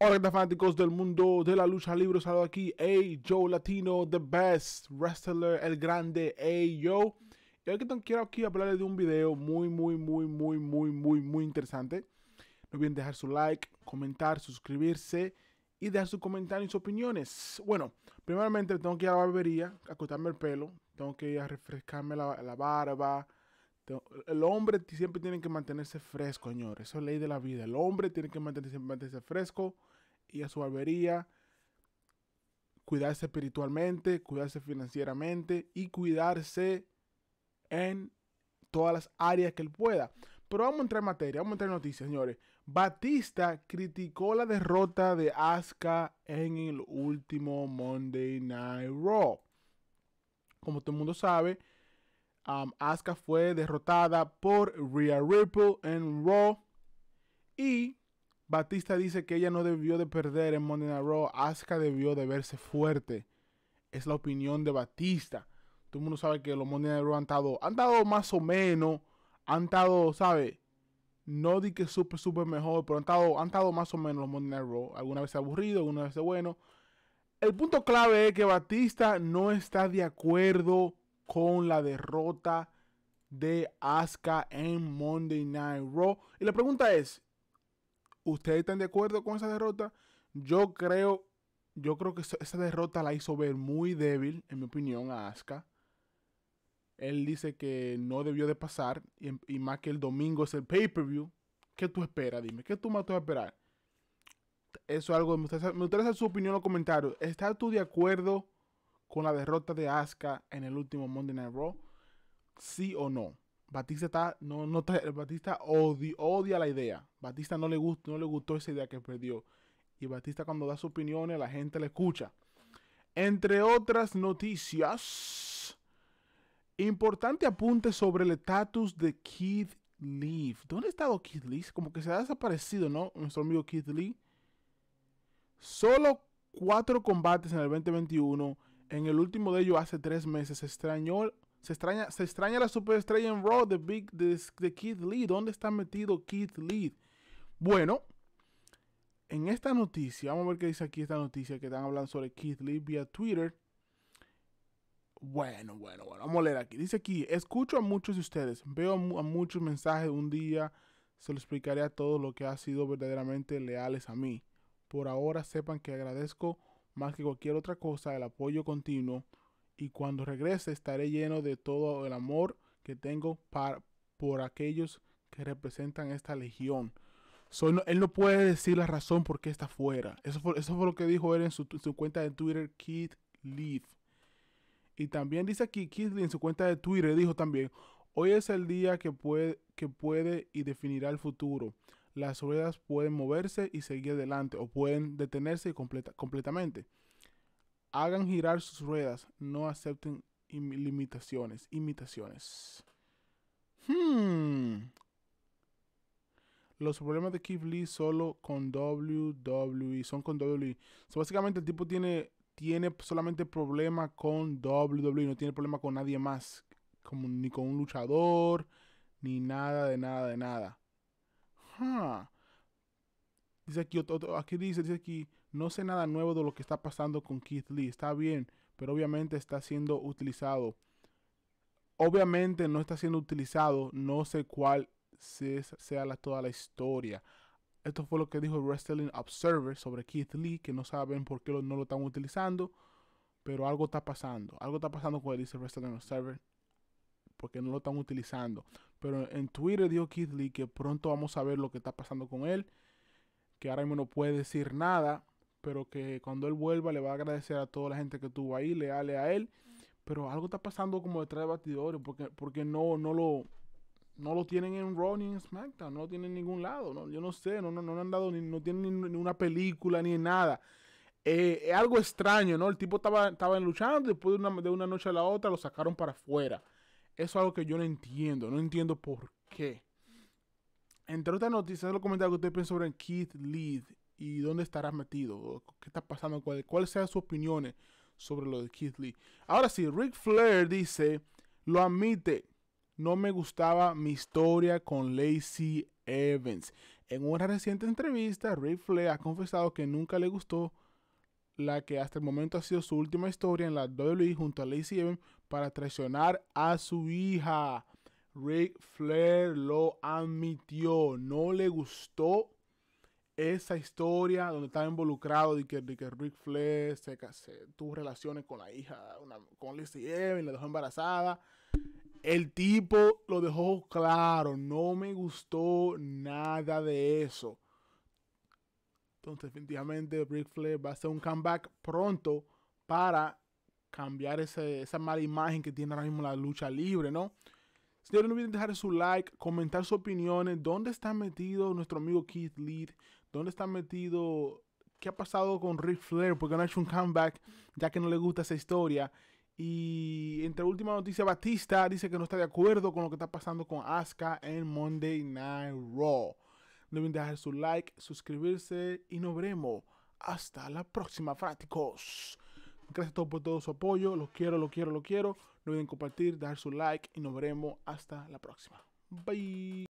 Hola fanáticos del mundo de la lucha libre, saludo aquí, hey Joe Latino, the best wrestler, el grande, hey yo. Y hoy que quiero aquí hablarles de un video muy, muy, muy, muy, muy, muy, muy interesante. No olviden dejar su like, comentar, suscribirse y dejar su comentarios y sus opiniones. Bueno, primeramente tengo que ir a la barbería, acotarme el pelo, tengo que ir a refrescarme la barba, el hombre siempre tiene que mantenerse fresco, señores. Eso es ley de la vida. El hombre tiene que mantenerse, fresco y a su albería cuidarse espiritualmente, cuidarse financieramente y cuidarse en todas las áreas que él pueda. Pero vamos a entrar en materia, vamos a entrar en noticias, señores. Batista criticó la derrota de Asuka en el último Monday Night Raw. Como todo el mundo sabe, Um, Asuka fue derrotada por Rhea Ripple en Raw. Y Batista dice que ella no debió de perder en Monday Night Raw. Asuka debió de verse fuerte. Es la opinión de Batista. Todo el mundo sabe que los Monday Night Raw han estado, más o menos. Han estado, ¿sabe? No di que súper, súper mejor, pero han estado, han estado más o menos los Monday Night Raw. Alguna vez aburrido, alguna vez bueno. El punto clave es que Batista no está de acuerdo con la derrota de Asuka en Monday Night Raw. Y la pregunta es, ¿ustedes están de acuerdo con esa derrota? Yo creo, yo creo que esa derrota la hizo ver muy débil, en mi opinión, a Asuka. Él dice que no debió de pasar, y, más que el domingo es el pay-per-view. ¿Qué tú esperas? Dime, ¿qué tú más te vas a esperar? Eso es algo, me interesa, su opinión en los comentarios. ¿Estás tú de acuerdo con la derrota de Asuka en el último Monday Night Raw? ¿Sí o no? Batista está, no, Batista odia, odia la idea. Batista no le gustó, no le gustó esa idea que perdió. Y Batista cuando da su opinión... la gente le escucha. Entre otras noticias, importante apunte sobre el estatus de Keith Lee. ¿Dónde ha estado Keith Lee? Como que se ha desaparecido, ¿no? Nuestro amigo Keith Lee. Solo cuatro combates en el 2021 en el último de ellos, hace tres meses, se extrañó. Se extraña, se extraña la superestrella en Raw de Big de, Keith Lee. ¿Dónde está metido Keith Lee? Bueno, en esta noticia, vamos a ver qué dice aquí esta noticia que están hablando sobre Keith Lee vía Twitter. Bueno, bueno, bueno, vamos a leer aquí. Dice aquí, escucho a muchos de ustedes, veo a, muchos mensajes un día, se lo explicaré a todos lo que ha sido verdaderamente leales a mí. Por ahora sepan que agradezco más que cualquier otra cosa el apoyo continuo y cuando regrese estaré lleno de todo el amor que tengo para, por aquellos que representan esta legión. él no puede decir la razón por qué está fuera. Eso fue, eso fue lo que dijo él en su, cuenta de Twitter, Kid Leaf. Y también dice aquí, Kid Lee en su cuenta de Twitter dijo también, hoy es el día que puede, que puede y definirá el futuro las ruedas pueden moverse y seguir adelante o pueden detenerse completamente. Hagan girar sus ruedas, no acepten limitaciones, imitaciones. Hmm. Los problemas de Keith Lee solo con WWE, son con WWE. básicamente el tipo tiene, tiene solamente problema con WWE, no tiene problema con nadie más, como, ni con un luchador, ni nada de nada de nada. Dice aquí, aquí dice, dice aquí, no sé nada nuevo de lo que está pasando con Keith Lee. Está bien, pero obviamente está siendo utilizado. Obviamente no está siendo utilizado. No sé cuál sea la, toda la historia. Esto fue lo que dijo Wrestling Observer sobre Keith Lee, que no saben por qué no lo están utilizando. Pero algo está pasando. Algo está pasando con dice Wrestling Observer, porque no lo están utilizando. Pero en Twitter dijo Keith que pronto vamos a ver lo que está pasando con él. Que ahora mismo no puede decir nada. Pero que cuando él vuelva le va a agradecer a toda la gente que estuvo ahí, leale a él. Pero algo está pasando como detrás de batidores. Porque, porque no, no lo. No lo tienen en Raw ni en SmackDown, no lo tienen en ningún lado. yo no sé, no, no, no han dado ni, no tienen ni, una película ni nada. Eh, es algo extraño, ¿no? El tipo estaba, estaba luchando, después de una, de una noche a la otra lo sacaron para afuera. Eso es algo que yo no entiendo, no entiendo por qué. Entre otras noticias, lo los comentarios que usted piensa sobre Keith Lee y dónde estará metido, qué está pasando, cuáles cuál sean sus opiniones sobre lo de Keith Lee. Ahora sí, Rick Flair dice, lo admite, no me gustaba mi historia con Lacey Evans. En una reciente entrevista, Rick Flair ha confesado que nunca le gustó la que hasta el momento ha sido su última historia en la WWE junto a Lacey Evans para traicionar a su hija. Rick Flair lo admitió, no le gustó esa historia donde estaba involucrado de que, Ric Flair se, tuvo relaciones con la hija, con Lacey Evans, la dejó embarazada. El tipo lo dejó claro, no me gustó nada de eso. Entonces, definitivamente, Ric Flair va a hacer un comeback pronto para cambiar esa mala imagen que tiene ahora mismo la lucha libre, ¿no? Señores, no olviden dejar su like, comentar sus opiniones. ¿Dónde está metido nuestro amigo Keith Lee? ¿Dónde está metido? ¿Qué ha pasado con Ric Flair? Porque no ha hecho un comeback, ya que no le gusta esa historia. Y entre última noticia, Batista dice que no está de acuerdo con lo que está pasando con Asuka en Monday Night Raw. No olviden dejar su like, suscribirse y nos veremos. Hasta la próxima, fanáticos. Gracias a todos por todo su apoyo. lo quiero, lo quiero, lo quiero. No olviden compartir, dejar su like y nos veremos hasta la próxima. Bye.